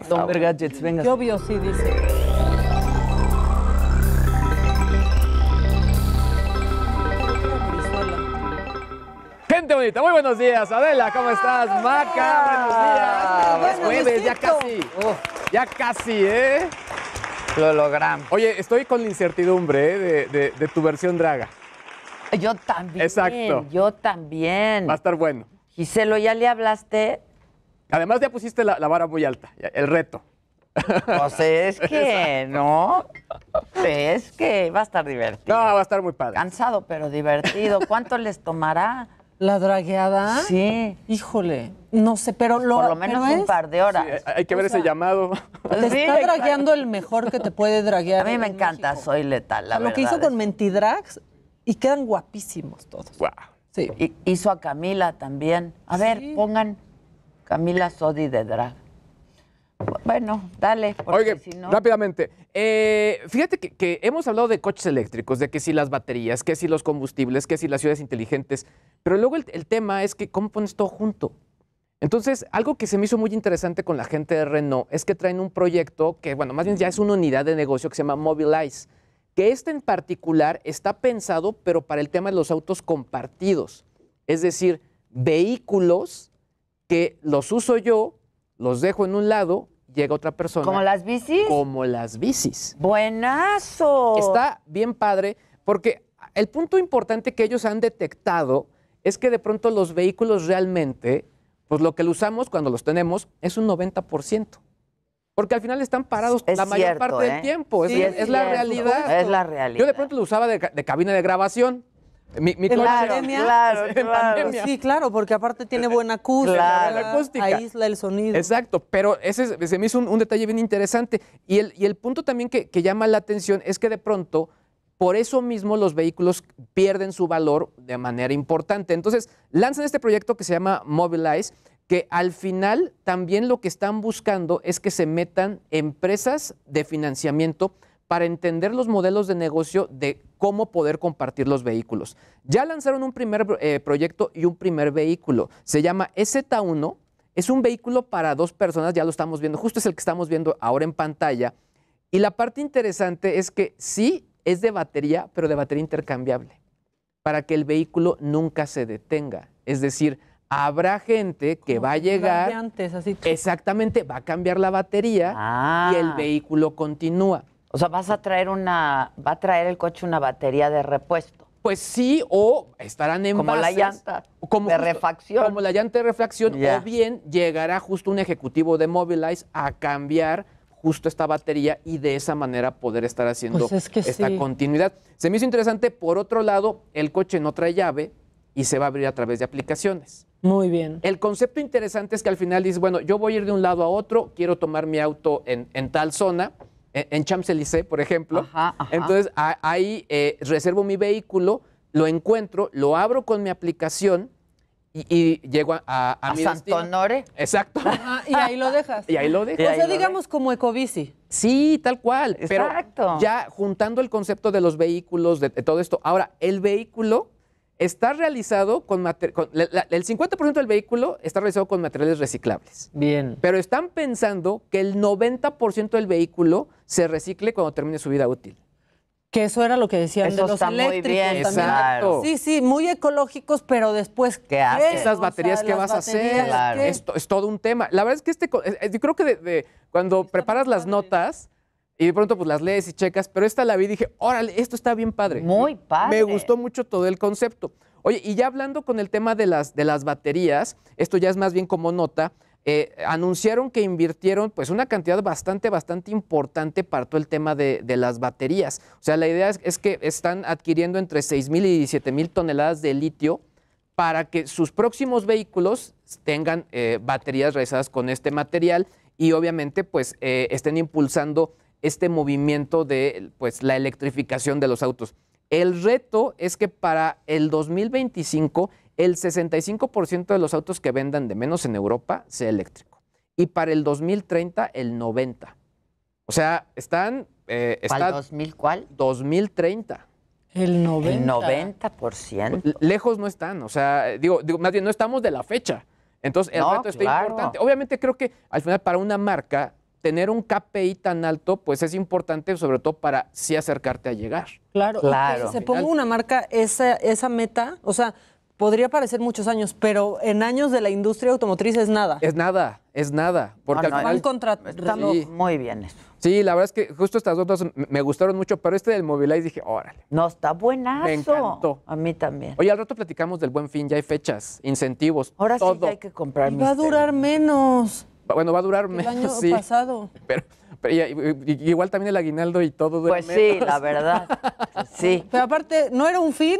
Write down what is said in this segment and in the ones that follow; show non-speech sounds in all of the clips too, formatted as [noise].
por Don Gadgets, venga. Qué obvio sí dice. Gente bonita, muy buenos días. Adela, ¿cómo estás? Maca, buenos días. ya casi. Oh. ya casi, ¿eh? Lo logramos. Oye, estoy con la incertidumbre ¿eh? de, de tu versión draga. Yo también. Exacto. Yo también. Va a estar bueno. Giselo, ¿ya le hablaste? Además ya pusiste la, vara muy alta, el reto. Pues [laughs] es que, ¿no? Es que va a estar divertido. No, va a estar muy padre. Cansado, pero divertido. ¿Cuánto [laughs] les tomará? ¿La dragueada? Sí. Híjole, no sé, pero lo. Por lo menos un par de horas. hay que ver ese llamado. Te [laughs] está dragueando el mejor que te puede draguear. A mí me encanta, soy letal, Lo que hizo con Mentidrags. y quedan guapísimos todos. Wow. Sí. hizo a Camila también. A ver, pongan. Camila Sodi de drag. Bueno, dale. Oye, si no... rápidamente. Eh, fíjate que, hemos hablado de coches eléctricos, de que si las baterías, que si los combustibles, que si las ciudades inteligentes, pero luego el, el tema es que cómo pones todo junto. Entonces, algo que se me hizo muy interesante con la gente de Renault es que traen un proyecto que, bueno, más bien ya es una unidad de negocio que se llama Mobilize, que este en particular está pensado, pero para el tema de los autos compartidos, es decir, vehículos que los uso yo, los dejo en un lado, llega otra persona. ¿Como las bicis? Como las bicis. Buenazo. Está bien padre, porque el punto importante que ellos han detectado es que de pronto los vehículos realmente, pues lo que los usamos cuando los tenemos es un 90%. Porque al final están parados la mayor parte del ¿eh? tiempo. es, la realidad. Es la realidad. Yo de pronto lo usaba de cabina de grabación. Mi, ¿En pandemia? Claro, [laughs] Sí, claro, porque aparte tiene buena [laughs] acústica. Claro. acústica. Aísla el sonido. Exacto, pero ese se me hizo un, detalle bien interesante. Y el, y el punto también que, que llama la atención es que de pronto por eso mismo los vehículos pierden su valor de manera importante. Entonces, lanzan este proyecto que se llama Mobilize, que al final también lo que están buscando es que se metan empresas de financiamiento para entender los modelos de negocio de cómo poder compartir los vehículos. Ya lanzaron un primer eh, proyecto y un primer vehículo. Se llama EZ1. Es un vehículo para dos personas, ya lo estamos viendo. Justo es el que estamos viendo ahora en pantalla. Y la parte interesante es que sí es de batería, pero de batería intercambiable, para que el vehículo nunca se detenga. Es decir, habrá gente que va a llegar... Exactamente, va a cambiar la batería y el ah. vehículo continúa. O sea, vas a traer una, va a traer el coche una batería de repuesto. Pues sí, o estarán en Como la llanta de refacción. Como la llanta de refacción, o bien llegará justo un ejecutivo de Mobilize a cambiar justo esta batería y de esa manera poder estar haciendo pues esta continuidad. Se me hizo interesante, por otro lado, el coche no trae llave y se va a abrir a través de aplicaciones. Muy bien. El concepto interesante es que al final dices, bueno, yo voy a ir de un lado a otro, quiero tomar mi auto en, en tal zona en Champs-Élysées, por ejemplo. Entonces ahí eh, reservo mi vehículo, lo encuentro, lo abro con mi aplicación y, llego a, a, Santonore. Exacto. y ahí lo dejas. [laughs] Y ahí lo dejas. O sea, digamos como ecobici. Sí, tal cual. Exacto. Pero ya juntando el concepto de los vehículos, de todo esto. Ahora, el vehículo está realizado con, materiales, el 50% del vehículo está realizado con materiales reciclables. Bien. Pero están pensando que el 90% del vehículo se recicle cuando termine su vida útil. Que eso era lo que decían de los está Sí, sí, muy ecológicos, pero después qué, haces? esas baterías ¿qué que vas a hacer, es, todo un tema. La verdad es que este, yo creo que cuando preparas las notas y de pronto pues las lees y checas, pero esta la vi y dije, órale, esto está bien padre. Muy padre. Me gustó mucho todo el concepto. Oye, y ya hablando con el tema de las, de las baterías, esto ya es más bien como nota, eh, anunciaron que invirtieron pues una cantidad bastante, bastante importante para todo el tema de, las baterías. O sea, la idea es, que están adquiriendo entre 6 mil y 17 mil toneladas de litio para que sus próximos vehículos tengan eh, baterías realizadas con este material y obviamente pues eh, estén impulsando este movimiento de pues, la electrificación de los autos. El reto es que para el 2025 el 65% de los autos que vendan de menos en Europa sea eléctrico y para el 2030 el 90%. O sea, están... Eh, ¿Cuál 2000 cuál? 2030. El 90%. El 90%. Pues, lejos no están, o sea, digo, más no estamos de la fecha. Entonces, el reto está importante. Obviamente creo que al final para una marca tener un KPI tan alto, pues es importante, sobre todo para sí acercarte a llegar. Claro, claro. se ponga una marca esa, esa meta, o sea, podría parecer muchos años, pero en años de la industria automotriz es nada. Es nada, es nada. Porque al final, muy bien eso. Sí, la verdad es que justo estas dos me gustaron mucho, pero este del Mobilize dije, órale. No, está buenazo. Me A mí también. Oye, al rato platicamos del Buen Fin, ya hay fechas, incentivos, Ahora sí ya hay que comprar. Y va a durar menos. Bueno, va a durar menos. El año [laughs] pasado. Pero, igual también el aguinaldo y todo. pues sí, la verdad. [laughs] Sí. Pero aparte, ¿no era un fin?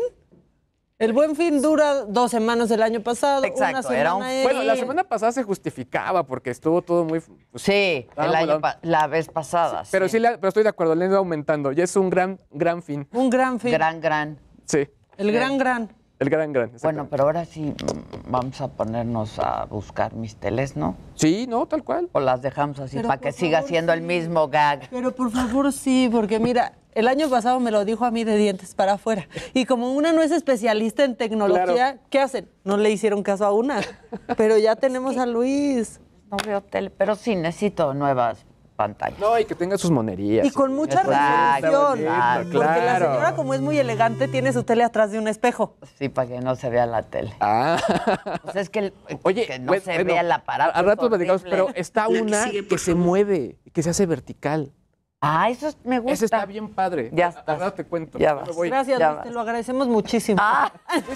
El buen fin dura dos semanas del año pasado. una semana era Bueno, la semana pasada se justificaba porque estuvo todo muy. Pues, sí, el año la vez pasada. Pero sí, pero estoy de acuerdo, le ido aumentando. Ya es un gran, gran fin. Un gran fin. Gran, gran. Sí. El gran. gran. El gran, gran. Bueno, pero ahora sí mm, vamos a ponernos a buscar mis teles, ¿no? Sí, no, tal cual. O las dejamos así para que siga siendo el mismo gag. Pero por favor, sí, porque mira, el año pasado me lo dijo a mí de dientes para afuera. Y como una no es especialista en tecnología, ¿qué hacen? No le hicieron caso a una. Pero ya tenemos a Luis. No veo tele, pero sí necesito nuevas pantalla. No, y que tenga sus monerías. Y con mucha resolución. porque la señora, como es muy elegante, tiene su tele atrás de un espejo. Sí, para que no se vea la tele. Ah. sea, pues es que, Oye, que no se vea la parada Al rato digamos, pero está una que, se mueve, que se hace vertical. Ah, eso me gusta. Eso está bien padre. Ya te cuento. Ya Gracias, te lo agradecemos muchísimo. Ah. [laughs]